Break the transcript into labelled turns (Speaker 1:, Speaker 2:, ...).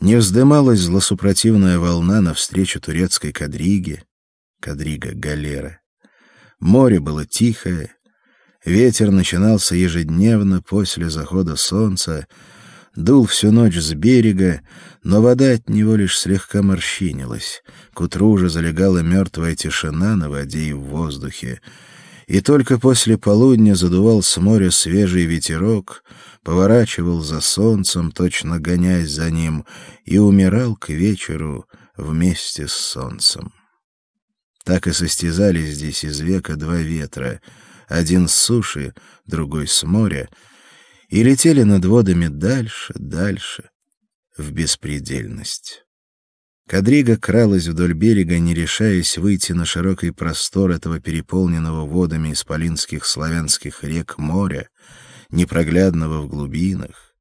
Speaker 1: Не вздымалась злосупротивная волна навстречу турецкой кадриге, кадрига галера. Море было тихое, ветер начинался ежедневно после захода солнца, дул всю ночь с берега, но вода от него лишь слегка морщинилась. К утру уже залегала мертвая тишина на воде и в воздухе, и только после полудня задувал с моря свежий ветерок — поворачивал за солнцем, точно гонясь за ним, и умирал к вечеру вместе с солнцем. Так и состязались здесь из века два ветра, один с суши, другой с моря, и летели над водами дальше, дальше, в беспредельность. Кадрига кралась вдоль берега, не решаясь выйти на широкий простор этого переполненного водами исполинских славянских рек моря, непроглядного в глубинах,